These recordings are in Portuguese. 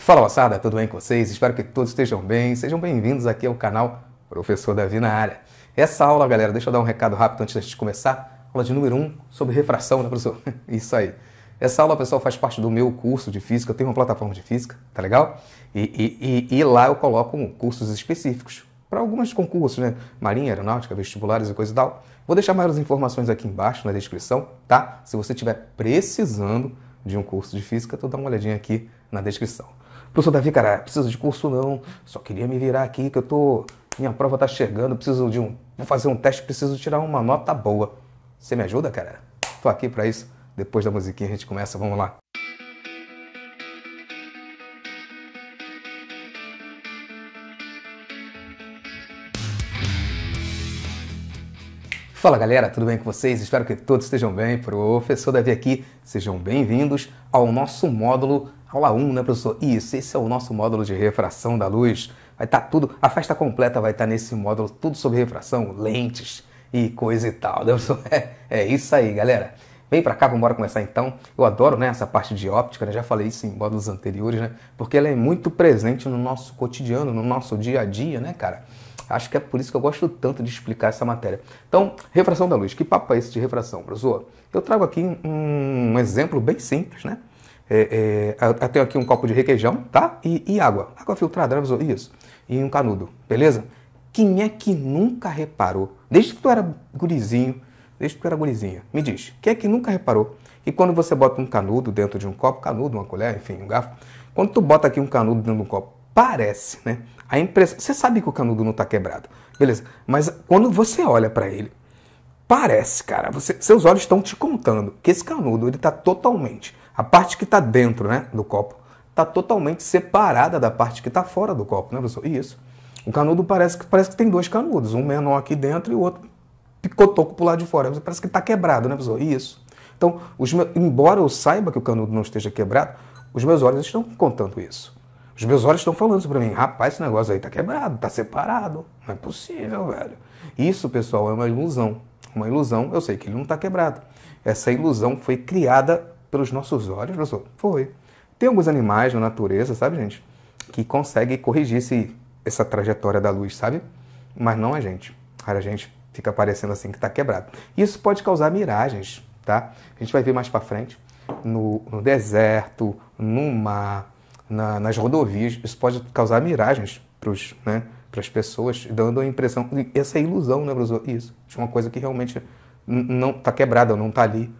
Fala moçada, tudo bem com vocês? Espero que todos estejam bem. Sejam bem-vindos aqui ao canal Professor Davi na área. Essa aula, galera, deixa eu dar um recado rápido antes de começar. Aula de número 1 um, sobre refração, né, professor? Isso aí. Essa aula, pessoal, faz parte do meu curso de física. Eu tenho uma plataforma de física, tá legal? E, e, e, e lá eu coloco cursos específicos para alguns concursos, né? Marinha, aeronáutica, vestibulares e coisa e tal. Vou deixar maiores informações aqui embaixo na descrição, tá? Se você estiver precisando de um curso de física, tu dá uma olhadinha aqui na descrição. Professor Davi, cara, preciso de curso não, só queria me virar aqui que eu tô. Minha prova tá chegando, preciso de um. Vou fazer um teste, preciso tirar uma nota boa. Você me ajuda, cara? Tô aqui para isso. Depois da musiquinha a gente começa, vamos lá. Fala galera, tudo bem com vocês? Espero que todos estejam bem. Professor Davi aqui, sejam bem-vindos ao nosso módulo, aula 1, né, professor? Isso, esse é o nosso módulo de refração da luz. Vai estar tá tudo, a festa completa vai estar tá nesse módulo, tudo sobre refração, lentes e coisa e tal, né, professor? É, é isso aí, galera. Vem para cá, vamos começar então. Eu adoro né, essa parte de óptica, né? já falei isso em módulos anteriores, né? Porque ela é muito presente no nosso cotidiano, no nosso dia a dia, né, cara? Acho que é por isso que eu gosto tanto de explicar essa matéria. Então, refração da luz. Que papo é esse de refração, professor? Eu trago aqui um, um exemplo bem simples, né? É, é, eu tenho aqui um copo de requeijão, tá? E, e água. Água filtrada, né, professor? Isso. E um canudo, beleza? Quem é que nunca reparou? Desde que tu era gurizinho, desde que tu era gurizinha, me diz, quem é que nunca reparou que quando você bota um canudo dentro de um copo, canudo, uma colher, enfim, um garfo, quando tu bota aqui um canudo dentro de um copo Parece, né? A impressão. Você sabe que o canudo não está quebrado, beleza? Mas quando você olha para ele, parece, cara. Você, seus olhos estão te contando que esse canudo ele está totalmente, a parte que está dentro, né, do copo, está totalmente separada da parte que está fora do copo, né, professor? Isso. O canudo parece que parece que tem dois canudos, um menor aqui dentro e o outro picotoco pro lado de fora. Parece que está quebrado, né, professor? Isso. Então, meus, embora eu saiba que o canudo não esteja quebrado, os meus olhos estão contando isso. Os meus olhos estão falando isso para mim. Rapaz, esse negócio aí tá quebrado, tá separado. Não é possível, velho. Isso, pessoal, é uma ilusão. Uma ilusão, eu sei que ele não está quebrado. Essa ilusão foi criada pelos nossos olhos, professor? Foi. Tem alguns animais na natureza, sabe, gente? Que conseguem corrigir esse, essa trajetória da luz, sabe? Mas não a gente. A gente fica parecendo assim que está quebrado. Isso pode causar miragens, tá? A gente vai ver mais para frente. No, no deserto, no mar, na, nas rodovias, isso pode causar miragens para né, as pessoas, dando a impressão, essa é ilusão, né, professor? Isso, de é uma coisa que realmente não está quebrada, não está ali.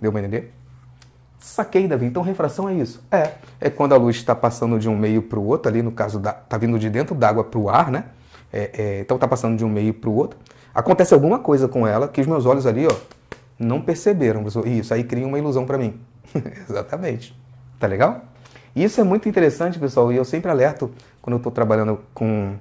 Deu para entender? Saquei, Davi. Então, refração é isso. É, é quando a luz está passando de um meio para o outro, ali no caso, está vindo de dentro d'água para o ar, né? É, é, então, está passando de um meio para o outro. Acontece alguma coisa com ela que os meus olhos ali, ó, não perceberam, professor. Isso aí cria uma ilusão para mim. Exatamente. Tá legal? E isso é muito interessante, pessoal, e eu sempre alerto quando eu estou trabalhando com,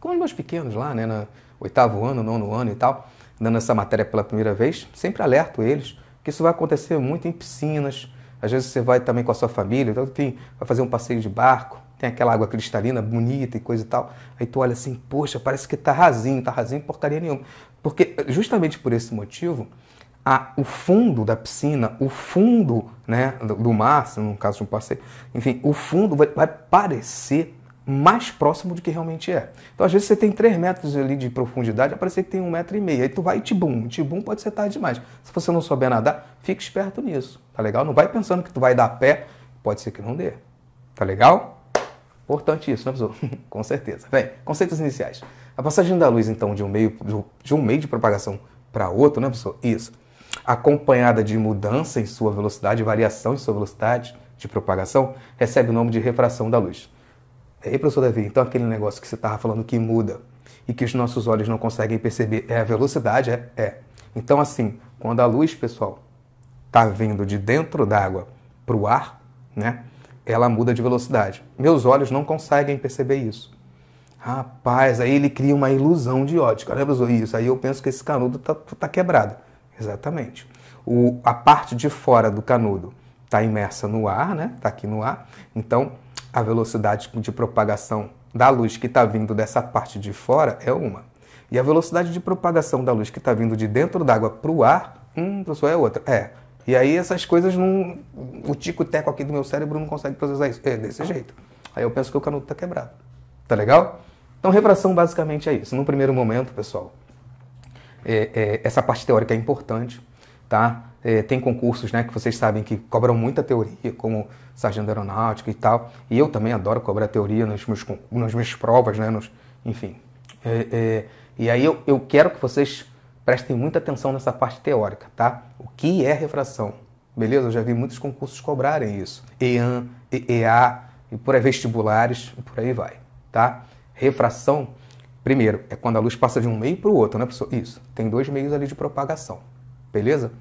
com os meus pequenos lá, né, no oitavo ano, nono ano e tal, dando essa matéria pela primeira vez, sempre alerto eles que isso vai acontecer muito em piscinas, às vezes você vai também com a sua família, então, enfim, vai fazer um passeio de barco, tem aquela água cristalina bonita e coisa e tal. Aí tu olha assim, poxa, parece que tá rasinho, tá rasinho porcaria nenhuma. Porque justamente por esse motivo, a, o fundo da piscina, o fundo né, do, do mar, no caso de um passeio, enfim, o fundo vai, vai parecer mais próximo do que realmente é. Então, às vezes, você tem 3 metros ali de profundidade, vai parecer que tem um metro e meio. Aí tu vai e tibum. Tibum pode ser tarde demais. Se você não souber nadar, fique esperto nisso, tá legal? Não vai pensando que tu vai dar pé, pode ser que não dê. Tá legal? Importante isso, né, pessoal? Com certeza. Bem, conceitos iniciais. A passagem da luz, então, de um meio de um meio de propagação para outro, né, pessoal? Isso acompanhada de mudança em sua velocidade, variação em sua velocidade de propagação, recebe o nome de refração da luz. E aí, professor Davi, então aquele negócio que você estava falando que muda e que os nossos olhos não conseguem perceber é a velocidade? É. é. Então, assim, quando a luz, pessoal, está vindo de dentro d'água para o ar, né? Ela muda de velocidade. Meus olhos não conseguem perceber isso. Rapaz, aí ele cria uma ilusão de ótica. Lembra né, isso? Aí eu penso que esse canudo tá, tá quebrado. Exatamente. O, a parte de fora do canudo está imersa no ar, né? Está aqui no ar. Então, a velocidade de propagação da luz que está vindo dessa parte de fora é uma. E a velocidade de propagação da luz que está vindo de dentro d'água para o ar, hum, pessoal, é outra. É. E aí essas coisas não. O tico-teco aqui do meu cérebro não consegue processar isso. É desse jeito. Aí eu penso que o canudo está quebrado. Tá legal? Então, refração basicamente é isso. No primeiro momento, pessoal, é, é, essa parte teórica é importante, tá? É, tem concursos, né, que vocês sabem que cobram muita teoria, como sargento aeronáutico e tal. E eu também adoro cobrar teoria nos meus, nas minhas provas, né, nos, enfim. É, é, e aí eu, eu quero que vocês prestem muita atenção nessa parte teórica, tá? O que é refração? Beleza? Eu já vi muitos concursos cobrarem isso. EAN, EA, e por aí vestibulares, e por aí vai, tá? Refração Primeiro, é quando a luz passa de um meio para o outro, né, pessoal? Isso. Tem dois meios ali de propagação. Beleza?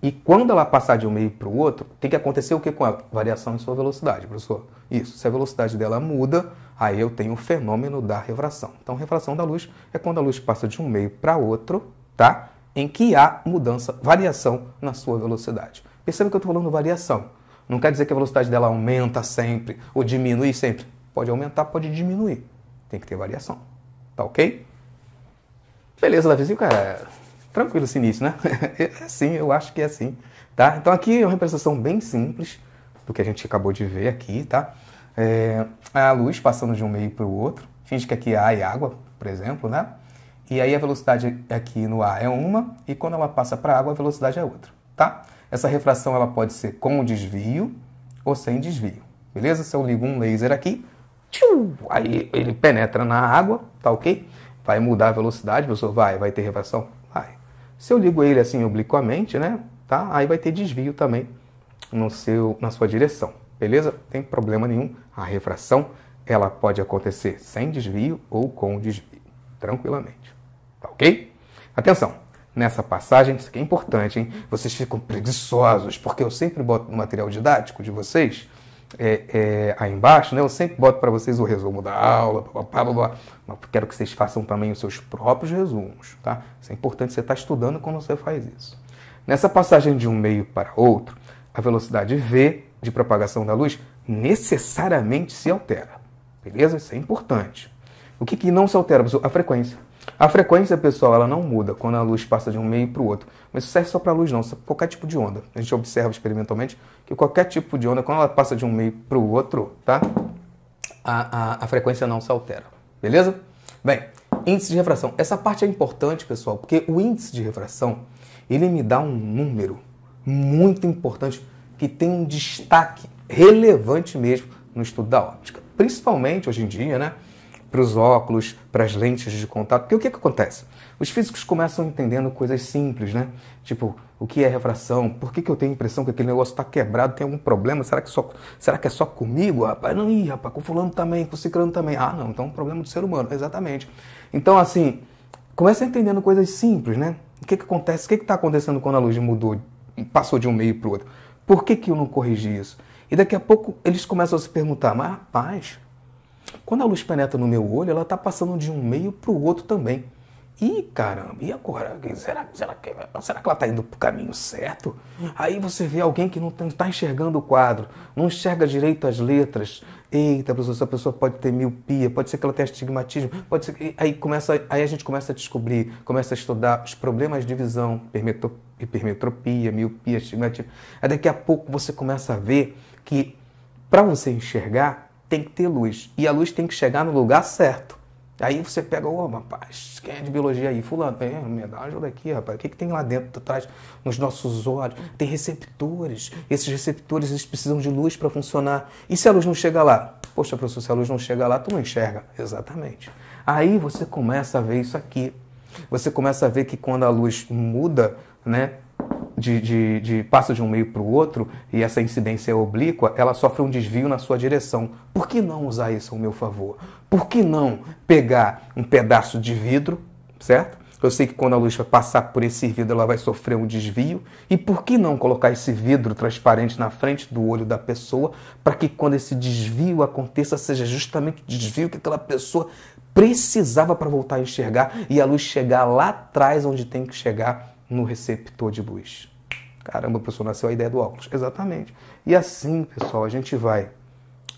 E quando ela passar de um meio para o outro, tem que acontecer o que com ela? Variação em sua velocidade, professor. Isso. Se a velocidade dela muda, aí eu tenho o fenômeno da refração. Então, refração da luz é quando a luz passa de um meio para outro, tá? Em que há mudança, variação na sua velocidade. Perceba que eu estou falando variação. Não quer dizer que a velocidade dela aumenta sempre ou diminui sempre. Pode aumentar, pode diminuir. Tem que ter variação. Tá ok? Beleza, Davizinho, cara, tranquilo esse início, né? é sim, eu acho que é assim, tá? Então aqui é uma representação bem simples do que a gente acabou de ver aqui, tá? É, a luz passando de um meio para o outro, finge que aqui é a e água, por exemplo, né? E aí a velocidade aqui no ar é uma, e quando ela passa para a água, a velocidade é outra, tá? Essa refração ela pode ser com desvio ou sem desvio, beleza? Se eu ligo um laser aqui, Tchum, aí ele penetra na água, tá ok? Vai mudar a velocidade, professor, vai, vai ter refração. Vai. Se eu ligo ele assim obliquamente, né? Tá? Aí vai ter desvio também no seu, na sua direção, beleza? Tem problema nenhum. A refração, ela pode acontecer sem desvio ou com desvio, tranquilamente, tá ok? Atenção, nessa passagem, isso aqui é importante, hein? Vocês ficam preguiçosos, porque eu sempre boto no material didático de vocês é, é, aí embaixo, né? Eu sempre boto para vocês o resumo da aula, blá, blá, blá, blá, Mas quero que vocês façam também os seus próprios resumos, tá? Isso é importante você estar tá estudando quando você faz isso. Nessa passagem de um meio para outro, a velocidade v de propagação da luz necessariamente se altera, beleza? Isso é importante. O que, que não se altera? A frequência. A frequência, pessoal, ela não muda quando a luz passa de um meio para o outro. Mas isso serve só para a luz, não, qualquer tipo de onda. A gente observa experimentalmente que qualquer tipo de onda, quando ela passa de um meio para o outro, tá? A, a, a, frequência não se altera. Beleza? Bem, índice de refração. Essa parte é importante, pessoal, porque o índice de refração ele me dá um número muito importante que tem um destaque relevante mesmo no estudo da óptica. Principalmente hoje em dia, né? para os óculos, para as lentes de contato. Porque o que, que acontece? Os físicos começam entendendo coisas simples, né? Tipo, o que é refração? Por que, que eu tenho a impressão que aquele negócio está quebrado? Tem algum problema? Será que, só, será que é só comigo? Rapaz, não, ih, rapaz, com fulano também, com ciclano também. Ah, não, então é um problema do ser humano, exatamente. Então, assim, começa entendendo coisas simples, né? O que, que acontece? O que está acontecendo quando a luz mudou, passou de um meio para o outro? Por que, que eu não corrigi isso? E daqui a pouco eles começam a se perguntar, mas rapaz, quando a luz penetra no meu olho, ela está passando de um meio para o outro também. E caramba, e agora? Será, será, que, será que ela está indo para o caminho certo? Aí você vê alguém que não está enxergando o quadro, não enxerga direito as letras. Eita, professor, essa pessoa pode ter miopia, pode ser que ela tenha astigmatismo, pode ser que... Aí, começa, aí a gente começa a descobrir, começa a estudar os problemas de visão, hipermetropia, miopia, astigmatismo. Aí daqui a pouco você começa a ver que para você enxergar, tem que ter luz. E a luz tem que chegar no lugar certo. Aí você pega, ô oh, rapaz, quem é de biologia aí? Fulano, é, medalha, olha aqui, rapaz, o que, que tem lá dentro, atrás, nos nossos olhos? Tem receptores. Esses receptores, eles precisam de luz para funcionar. E se a luz não chega lá? Poxa, professor, se a luz não chega lá, tu não enxerga. Exatamente. Aí você começa a ver isso aqui. Você começa a ver que quando a luz muda, né, de, de, de passa de um meio para o outro e essa incidência é oblíqua, ela sofre um desvio na sua direção. Por que não usar isso ao meu favor? Por que não pegar um pedaço de vidro, certo? Eu sei que quando a luz vai passar por esse vidro, ela vai sofrer um desvio. E por que não colocar esse vidro transparente na frente do olho da pessoa, para que quando esse desvio aconteça, seja justamente o desvio que aquela pessoa precisava para voltar a enxergar e a luz chegar lá atrás onde tem que chegar no receptor de luz. Caramba, professor, nasceu a ideia do óculos. Exatamente. E assim, pessoal, a gente vai,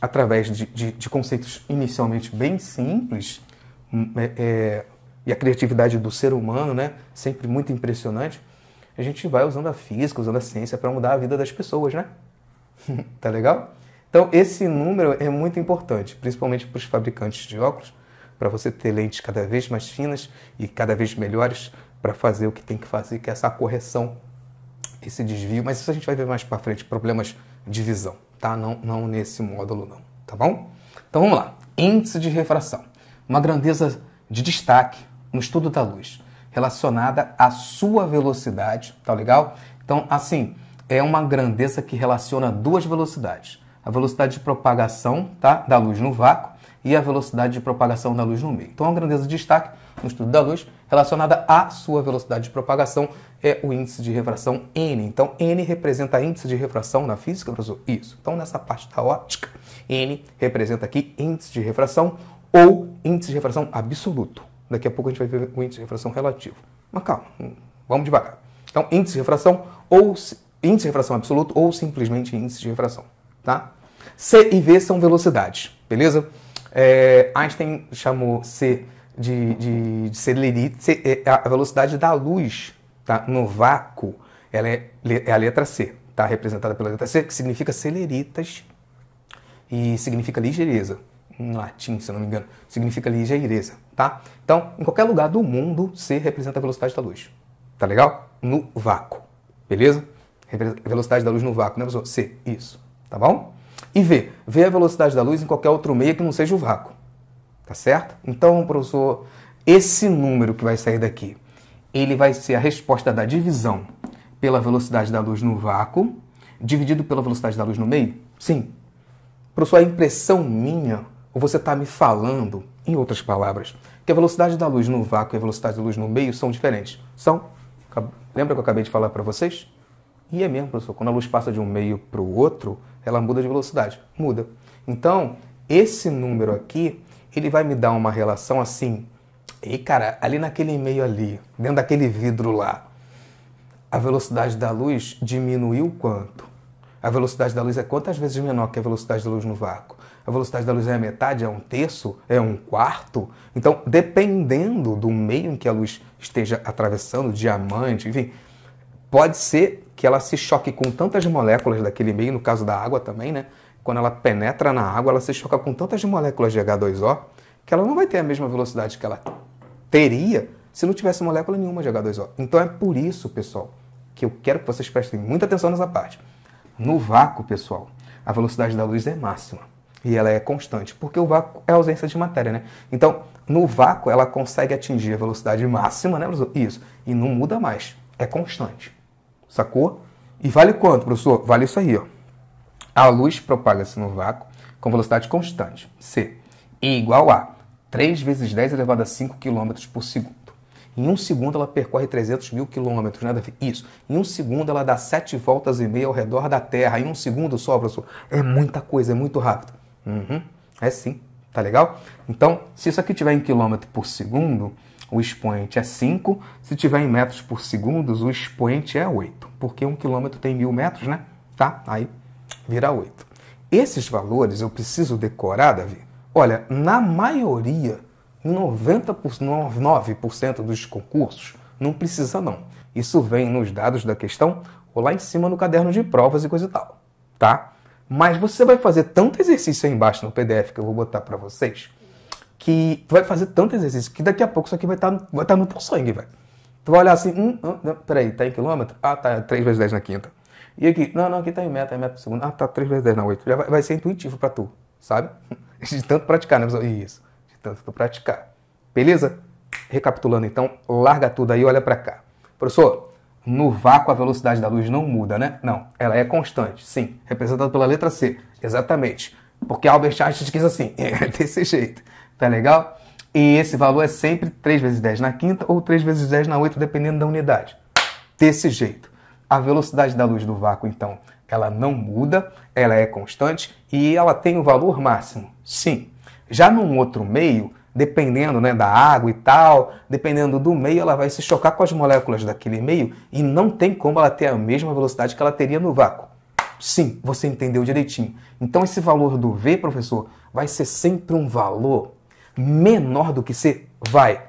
através de, de, de conceitos inicialmente bem simples, hum, é, é, e a criatividade do ser humano, né, sempre muito impressionante, a gente vai usando a física, usando a ciência para mudar a vida das pessoas, né? tá legal? Então, esse número é muito importante, principalmente para os fabricantes de óculos, para você ter lentes cada vez mais finas e cada vez melhores para fazer o que tem que fazer, que é essa correção, esse desvio. Mas isso a gente vai ver mais para frente, problemas de visão, tá? Não, não nesse módulo não, tá bom? Então vamos lá. Índice de refração, uma grandeza de destaque no estudo da luz, relacionada à sua velocidade, tá legal? Então assim é uma grandeza que relaciona duas velocidades: a velocidade de propagação, tá, da luz no vácuo e a velocidade de propagação da luz no meio. Então, é a grandeza de destaque no estudo da luz relacionada à sua velocidade de propagação é o índice de refração N. Então, N representa índice de refração na física, professor? Isso. Então, nessa parte da óptica, N representa aqui índice de refração ou índice de refração absoluto. Daqui a pouco a gente vai ver o índice de refração relativo. Mas calma, hum, vamos devagar. Então, índice de refração ou índice de refração absoluto ou simplesmente índice de refração, tá? C e V são velocidades, beleza? É, Einstein chamou C de, de, de celerite, é, a velocidade da luz tá? no vácuo, ela é, é a letra C, tá? representada pela letra C, que significa celeritas e significa ligeireza. Em latim, se eu não me engano, significa ligeireza, tá? Então, em qualquer lugar do mundo, C representa a velocidade da luz. Tá legal? No vácuo, beleza? Velocidade da luz no vácuo, né, professor? C, isso, tá bom? E V, V é a velocidade da luz em qualquer outro meio que não seja o vácuo tá certo? Então, professor, esse número que vai sair daqui, ele vai ser a resposta da divisão pela velocidade da luz no vácuo dividido pela velocidade da luz no meio? Sim. Professor, a impressão minha, ou você está me falando, em outras palavras, que a velocidade da luz no vácuo e a velocidade da luz no meio são diferentes. São. Lembra que eu acabei de falar para vocês? E é mesmo, professor. Quando a luz passa de um meio para o outro, ela muda de velocidade. Muda. Então, esse número aqui ele vai me dar uma relação assim. Ei, cara, ali naquele meio ali, dentro daquele vidro lá, a velocidade da luz diminuiu quanto? A velocidade da luz é quantas vezes menor que a velocidade da luz no vácuo? A velocidade da luz é metade, é um terço, é um quarto? Então, dependendo do meio em que a luz esteja atravessando, diamante, enfim, pode ser que ela se choque com tantas moléculas daquele meio, no caso da água também, né? quando ela penetra na água, ela se choca com tantas moléculas de H2O que ela não vai ter a mesma velocidade que ela teria se não tivesse molécula nenhuma de H2O. Então é por isso, pessoal, que eu quero que vocês prestem muita atenção nessa parte. No vácuo, pessoal, a velocidade da luz é máxima e ela é constante, porque o vácuo é ausência de matéria, né? Então, no vácuo ela consegue atingir a velocidade máxima, né, professor? Isso, e não muda mais, é constante. Sacou? E vale quanto, professor? Vale isso aí, ó. A luz propaga-se no vácuo com velocidade constante, c, e igual a 3 vezes 10 elevado a 5 km por segundo. Em um segundo ela percorre 300 mil quilômetros, nada Isso. Em um segundo ela dá sete voltas e meia ao redor da Terra. Em um segundo só, professor. É muita coisa, é muito rápido. Uhum. É sim. Tá legal? Então, se isso aqui tiver em quilômetro por segundo, o expoente é 5. Se tiver em metros por segundo, o expoente é 8. Porque um quilômetro tem mil metros, né? Tá? Aí virá 8. Esses valores eu preciso decorar, Davi? Olha, na maioria, 90%, 99% dos concursos, não precisa não. Isso vem nos dados da questão ou lá em cima no caderno de provas e coisa e tal, tá? Mas você vai fazer tanto exercício aí embaixo no PDF que eu vou botar para vocês, que vai fazer tanto exercício que daqui a pouco isso aqui vai estar tá, vai tá no teu sangue, velho. Tu vai olhar assim, hum, hum, peraí, tá em quilômetro? Ah, tá, 3 vezes 10 na quinta. E aqui, não, não, aqui tá em meta, em é meta por segundo. Ah, tá 3 vezes 10, na 8. Já vai, vai ser intuitivo para tu, sabe? De tanto praticar, né, pessoal? Isso, de tanto tu praticar. Beleza? Recapitulando, então, larga tudo aí olha para cá. Professor, no vácuo a velocidade da luz não muda, né? Não, ela é constante, sim. Representada pela letra C, exatamente. Porque Albert Einstein quis assim, é desse jeito. Tá legal? E esse valor é sempre 3 vezes 10 na quinta ou 3 vezes 10 na oito, dependendo da unidade. Desse jeito. A velocidade da luz do vácuo, então, ela não muda, ela é constante e ela tem o valor máximo. Sim. Já num outro meio, dependendo né, da água e tal, dependendo do meio, ela vai se chocar com as moléculas daquele meio e não tem como ela ter a mesma velocidade que ela teria no vácuo. Sim, você entendeu direitinho. Então esse valor do V, professor, vai ser sempre um valor menor do que C? Vai.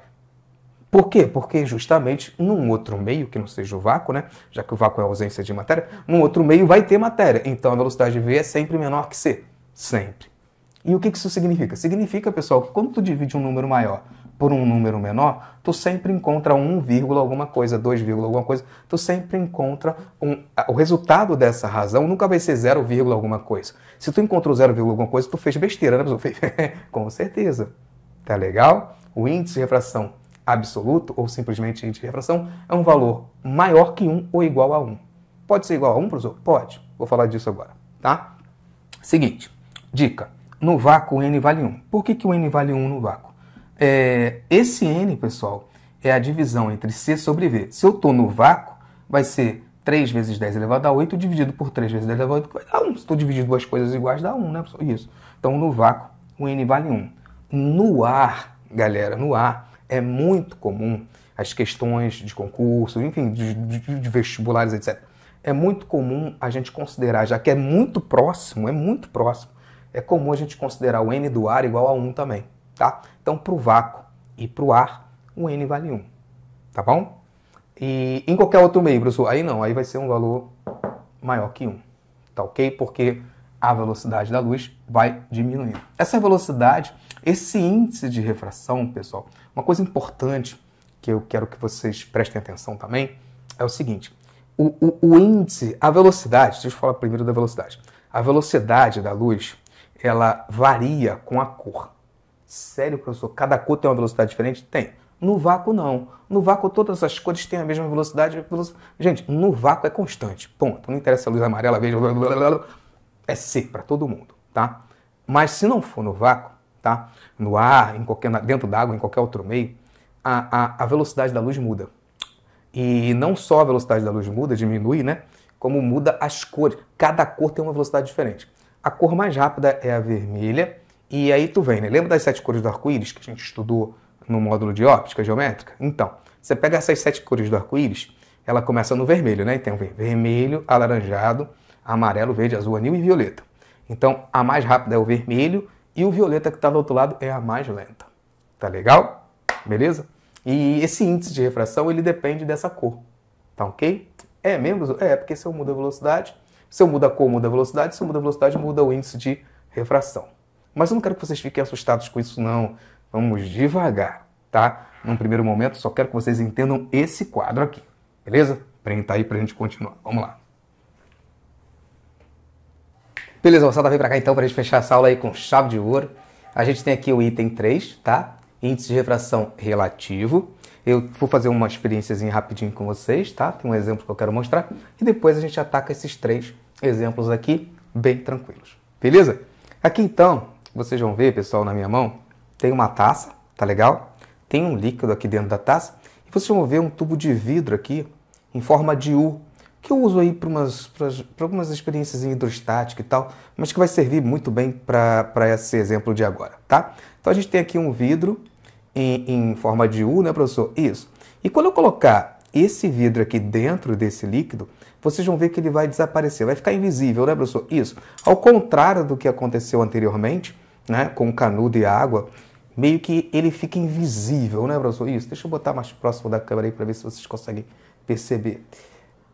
Por quê? Porque justamente num outro meio, que não seja o vácuo, né? já que o vácuo é ausência de matéria, num outro meio vai ter matéria. Então a velocidade v é sempre menor que c. Sempre. E o que isso significa? Significa, pessoal, que quando tu divide um número maior por um número menor, tu sempre encontra 1, alguma coisa, 2, alguma coisa, tu sempre encontra um, o resultado dessa razão nunca vai ser 0, alguma coisa. Se tu encontrou 0, alguma coisa, tu fez besteira, né, pessoal? Com certeza. Tá legal? O índice de refração absoluto ou simplesmente índice de refração é um valor maior que 1 ou igual a 1. Pode ser igual a 1, professor? Pode. Vou falar disso agora, tá? Seguinte, dica. No vácuo, N vale 1. Por que, que o N vale 1 no vácuo? É, esse N, pessoal, é a divisão entre C sobre V. Se eu estou no vácuo, vai ser 3 vezes 10 elevado a 8 dividido por 3 vezes 10 elevado a 8, vai dar Se estou dividindo duas coisas iguais, dá 1, né, pessoal? Isso. Então, no vácuo, o N vale 1. No ar, galera, no ar, é muito comum as questões de concurso, enfim, de, de, de vestibulares, etc. É muito comum a gente considerar, já que é muito próximo, é muito próximo, é comum a gente considerar o N do ar igual a 1 também, tá? Então, para o vácuo e para o ar, o N vale 1, tá bom? E em qualquer outro meio, professor, aí não, aí vai ser um valor maior que 1, tá ok? Porque a velocidade da luz vai diminuindo. Essa velocidade esse índice de refração, pessoal, uma coisa importante que eu quero que vocês prestem atenção também é o seguinte: o, o, o índice, a velocidade, deixa eu falar primeiro da velocidade. A velocidade da luz ela varia com a cor. Sério, professor? Cada cor tem uma velocidade diferente? Tem. No vácuo, não. No vácuo, todas as cores têm a mesma velocidade. Gente, no vácuo é constante. Ponto. Não interessa a luz amarela, verde, blá, blá, blá, é C para todo mundo, tá? Mas se não for no vácuo, tá? no ar, em qualquer, dentro d'água, em qualquer outro meio, a, a, a velocidade da luz muda. E não só a velocidade da luz muda, diminui, né? Como muda as cores. Cada cor tem uma velocidade diferente. A cor mais rápida é a vermelha. E aí tu vem, né? Lembra das sete cores do arco-íris que a gente estudou no módulo de óptica geométrica? Então, você pega essas sete cores do arco-íris, ela começa no vermelho, né? Então vem vermelho, alaranjado, amarelo, verde, azul, anil e violeta. Então, a mais rápida é o vermelho, e o violeta que está do outro lado é a mais lenta. Tá legal? Beleza? E esse índice de refração, ele depende dessa cor. Tá ok? É mesmo? É, porque se eu mudo a velocidade, se eu mudo a cor, muda a velocidade, se eu mudo a velocidade, muda o índice de refração. Mas eu não quero que vocês fiquem assustados com isso, não. Vamos devagar, tá? Num primeiro momento, só quero que vocês entendam esse quadro aqui, beleza? Printa aí pra gente continuar. Vamos lá. Beleza, moçada, vem pra cá então pra gente fechar essa aula aí com chave de ouro. A gente tem aqui o item 3, tá? Índice de refração relativo. Eu vou fazer uma experiência rapidinho com vocês, tá? Tem um exemplo que eu quero mostrar. E depois a gente ataca esses três exemplos aqui bem tranquilos. Beleza? Aqui então, vocês vão ver, pessoal, na minha mão, tem uma taça, tá legal? Tem um líquido aqui dentro da taça. E vocês vão ver um tubo de vidro aqui em forma de U, que eu uso aí para, umas, para, algumas experiências em hidrostática e tal, mas que vai servir muito bem para, para esse exemplo de agora, tá? Então a gente tem aqui um vidro em, em forma de U, né, professor? Isso. E quando eu colocar esse vidro aqui dentro desse líquido, vocês vão ver que ele vai desaparecer, vai ficar invisível, né, professor? Isso. Ao contrário do que aconteceu anteriormente, né, com canudo e água, meio que ele fica invisível, né, professor? Isso. Deixa eu botar mais próximo da câmera aí para ver se vocês conseguem perceber.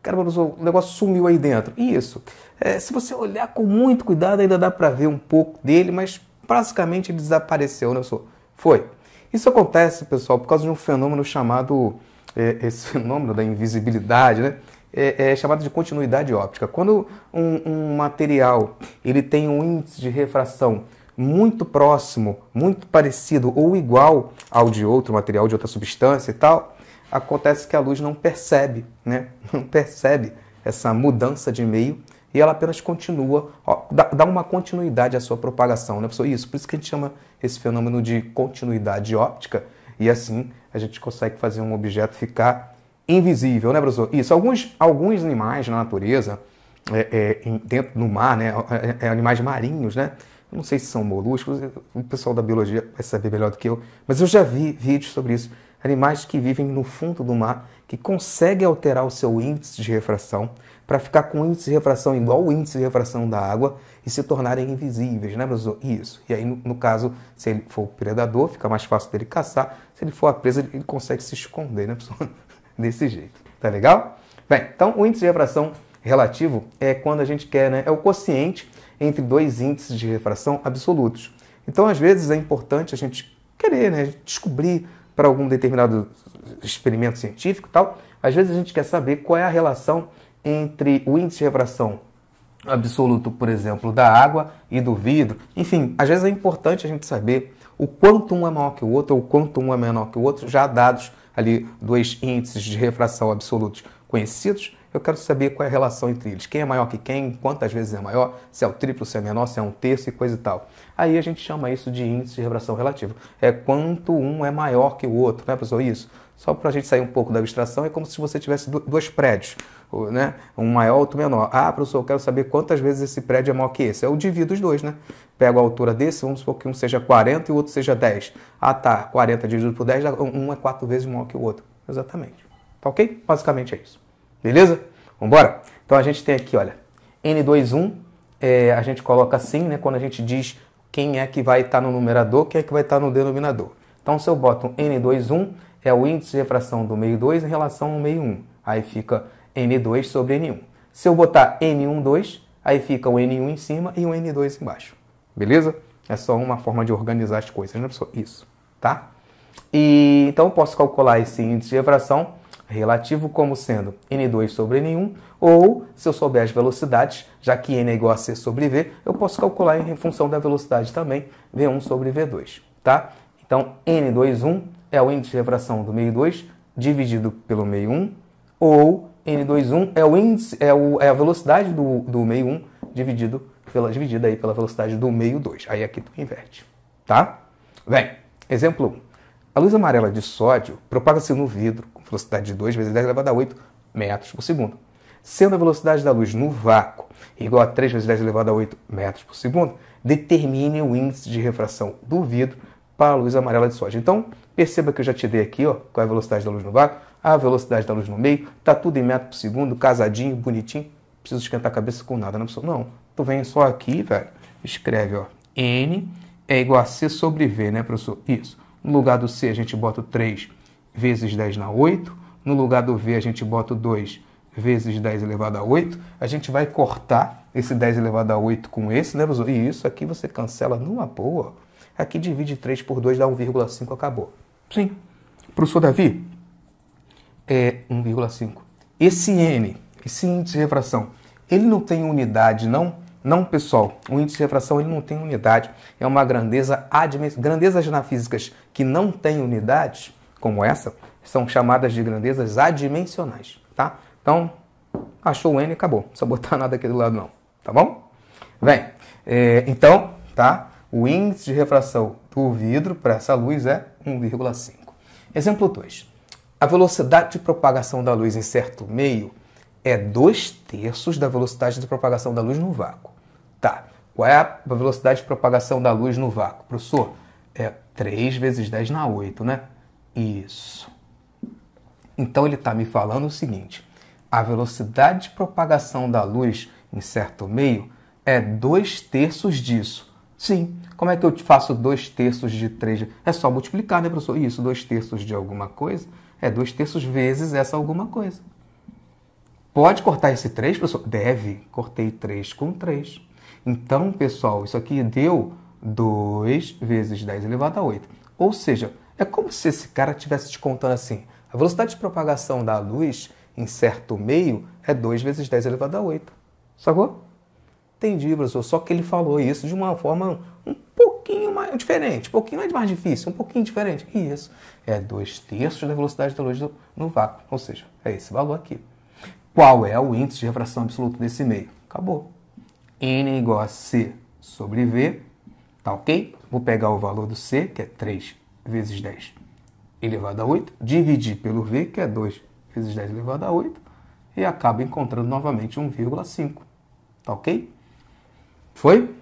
Cara, o negócio sumiu aí dentro. Isso. É, se você olhar com muito cuidado, ainda dá para ver um pouco dele, mas basicamente ele desapareceu, né, sou? Foi. Isso acontece, pessoal, por causa de um fenômeno chamado. É, esse fenômeno da invisibilidade, né? É, é, chamado de continuidade óptica. Quando um, um, material ele tem um índice de refração muito próximo, muito parecido ou igual ao de outro material, de outra substância e tal, acontece que a luz não percebe, né? não percebe essa mudança de meio e ela apenas continua, ó, dá, uma continuidade à sua propagação, né, pessoal? Isso, por isso que a gente chama esse fenômeno de continuidade óptica e assim a gente consegue fazer um objeto ficar invisível, né, professor? Isso, alguns, alguns animais na natureza, é, é, dentro do mar, né, é, é, é, animais marinhos, né? Eu não sei se são moluscos, o pessoal da biologia vai saber melhor do que eu, mas eu já vi vídeos sobre isso animais que vivem no fundo do mar, que conseguem alterar o seu índice de refração para ficar com índice de refração igual o índice de refração da água e se tornarem invisíveis, né, professor? Isso. E aí, no, no caso, se ele for o predador, fica mais fácil dele caçar. Se ele for a presa, ele consegue se esconder, né, professor? Desse jeito. Tá legal? Bem, então o índice de refração relativo é quando a gente quer, né? É o quociente entre dois índices de refração absolutos. Então, às vezes, é importante a gente querer, né? Descobrir para algum determinado experimento científico e tal, às vezes a gente quer saber qual é a relação entre o índice de refração absoluto, por exemplo, da água e do vidro. Enfim, às vezes é importante a gente saber o quanto um é maior que o outro ou quanto um é menor que o outro, já dados ali dois índices de refração absolutos conhecidos, eu quero saber qual é a relação entre eles. Quem é maior que quem, quantas vezes é maior, se é o triplo, se é menor, se é um terço e coisa e tal. Aí a gente chama isso de índice de relação relativa. É quanto um é maior que o outro, né, pessoal? Isso. Só para a gente sair um pouco da abstração, é como se você tivesse dois prédios, né? um maior, outro menor. Ah, professor, eu quero saber quantas vezes esse prédio é maior que esse. Eu divido os dois, né? Pego a altura desse, vamos supor que um seja 40 e o outro seja 10. Ah, tá, 40 dividido por 10, um é quatro vezes maior que o outro. Exatamente. Tá ok? Basicamente é isso. Beleza? Vambora? Então a gente tem aqui, olha, N21, é, a gente coloca assim, né? Quando a gente diz quem é que vai estar tá no numerador, quem é que vai estar tá no denominador. Então se eu boto N21, é o índice de refração do meio 2 em relação ao meio 1. Aí fica N2 sobre N1. Se eu botar N12, aí fica o N1 em cima e o N2 embaixo. Beleza? É só uma forma de organizar as coisas, né, pessoal? Isso, tá? E, então eu posso calcular esse índice de refração relativo como sendo N2 sobre N1, ou se eu souber as velocidades, já que N é igual a C sobre V, eu posso calcular em função da velocidade também, V1 sobre V2, tá? Então, N21 é o índice de refração do meio 2 dividido pelo meio 1, ou N21 é, o índice, é, o, é a velocidade do, do meio 1 dividido pela, dividida aí pela velocidade do meio 2. Aí aqui tu inverte, tá? Bem, exemplo 1. A luz amarela de sódio propaga-se no vidro velocidade de 2 vezes 10 elevado a 8 metros por segundo. Sendo a velocidade da luz no vácuo igual a 3 vezes 10 elevado a 8 metros por segundo, determine o índice de refração do vidro para a luz amarela de soja. Então, perceba que eu já te dei aqui ó, qual é a velocidade da luz no vácuo, a velocidade da luz no meio, tá tudo em metro por segundo, casadinho, bonitinho. Não preciso esquentar a cabeça com nada, não é precisa. Não, tu vem só aqui, velho, escreve, ó, N é igual a C sobre V, né, professor? Isso. No lugar do C, a gente bota o 3 vezes 10 na 8, no lugar do V a gente bota o 2 vezes 10 elevado a 8, a gente vai cortar esse 10 elevado a 8 com esse, né, professor? E isso aqui você cancela numa boa. Aqui divide 3 por 2 dá 1,5, acabou. Sim. Professor Davi, é 1,5. Esse N, esse índice de refração, ele não tem unidade, não? Não, pessoal, o índice de refração ele não tem unidade. É uma grandeza, grandezas na física que não tem unidades como essa são chamadas de grandezas adimensionais, tá? Então, achou o N e acabou. só botar nada aqui do lado não, tá bom? Bem, é, então, tá? O índice de refração do vidro para essa luz é 1,5. Exemplo 2. A velocidade de propagação da luz em certo meio é 2 terços da velocidade de propagação da luz no vácuo. Tá. Qual é a velocidade de propagação da luz no vácuo? Professor, é 3 vezes 10 na 8, né? Isso. Então ele está me falando o seguinte: a velocidade de propagação da luz em certo meio é 2 terços disso. Sim. Como é que eu faço 2 terços de 3? É só multiplicar, né, professor? Isso, 2 terços de alguma coisa é 2 terços vezes essa alguma coisa. Pode cortar esse 3, professor? Deve. Cortei 3 com 3. Então, pessoal, isso aqui deu 2 vezes 10 elevado a 8. Ou seja, é como se esse cara estivesse te contando assim: a velocidade de propagação da luz em certo meio é 2 vezes 10 elevado a 8. Sacou? Entendi, professor. Só que ele falou isso de uma forma um pouquinho mais diferente, um pouquinho mais, difícil, um pouquinho diferente. E isso é 2 terços da velocidade da luz no vácuo. Ou seja, é esse valor aqui. Qual é o índice de refração absoluto desse meio? Acabou. N igual a C sobre V. Tá ok? Vou pegar o valor do C, que é 3 vezes 10 elevado a 8, dividir pelo V, que é 2 vezes 10 elevado a 8, e acaba encontrando novamente 1,5. Tá ok? Foi?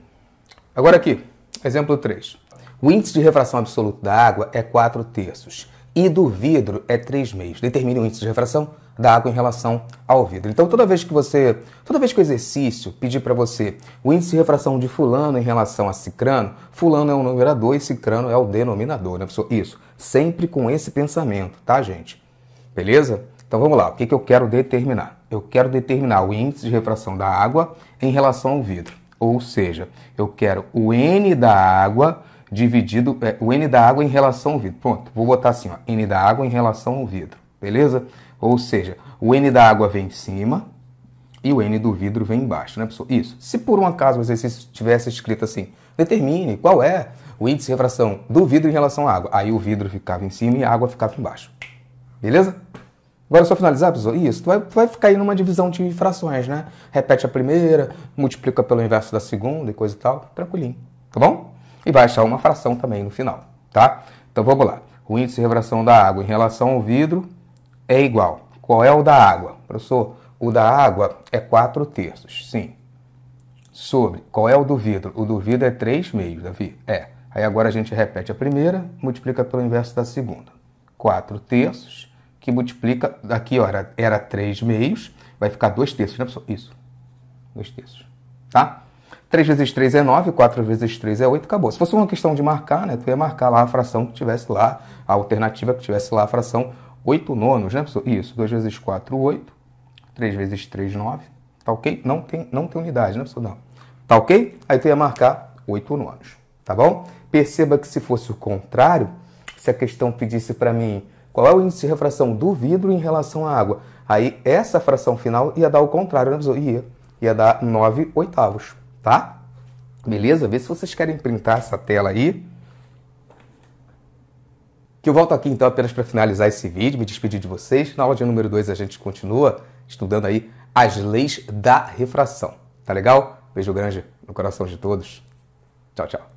Agora aqui, exemplo 3. O índice de refração absoluto da água é 4 terços e do vidro é 3 meios. Determine o índice de refração da água em relação ao vidro. Então, toda vez que você, toda vez que o exercício pedir para você o índice de refração de fulano em relação a cicrano, fulano é o numerador e cicrano é o denominador, né, pessoal? Isso, sempre com esse pensamento, tá, gente? Beleza? Então, vamos lá. O que, que eu quero determinar? Eu quero determinar o índice de refração da água em relação ao vidro. Ou seja, eu quero o N da água dividido, é, o N da água em relação ao vidro. Pronto, vou botar assim, ó, N da água em relação ao vidro. Beleza? Ou seja, o N da água vem em cima e o N do vidro vem embaixo, né, pessoal? Isso. Se por um acaso o exercício tivesse escrito assim, determine qual é o índice de refração do vidro em relação à água. Aí o vidro ficava em cima e a água ficava embaixo. Beleza? Agora só finalizar, pessoal. Isso, tu vai, tu vai ficar aí numa divisão de frações, né? Repete a primeira, multiplica pelo inverso da segunda e coisa e tal. Tranquilinho, tá bom? E vai achar uma fração também no final, tá? Então vamos lá. O índice de refração da água em relação ao vidro é igual. Qual é o da água? Professor, o da água é 4 terços, sim. Sobre qual é o do vidro? O do vidro é 3 meios, Davi? É. Aí agora a gente repete a primeira, multiplica pelo inverso da segunda. 4 terços, que multiplica, aqui ó, era, três 3 meios, vai ficar 2 terços, né, professor? Isso. 2 terços, tá? 3 vezes 3 é 9, 4 vezes 3 é 8, acabou. Se fosse uma questão de marcar, né, tu ia marcar lá a fração que tivesse lá, a alternativa que tivesse lá a fração 8 nonos, né, professor? Isso, 2 vezes 4, 8. 3 vezes 3, 9. Tá ok? Não tem, não tem unidade, né, pessoal? Não. Tá ok? Aí tu ia marcar 8 nonos, tá bom? Perceba que se fosse o contrário, se a questão pedisse para mim qual é o índice de refração do vidro em relação à água, aí essa fração final ia dar o contrário, né, pessoal? Ia. Ia dar 9 oitavos, tá? Beleza? Vê se vocês querem printar essa tela aí. Que eu volto aqui então apenas para finalizar esse vídeo, me despedir de vocês. Na aula de número 2 a gente continua estudando aí as leis da refração. Tá legal? Beijo grande no coração de todos. Tchau, tchau.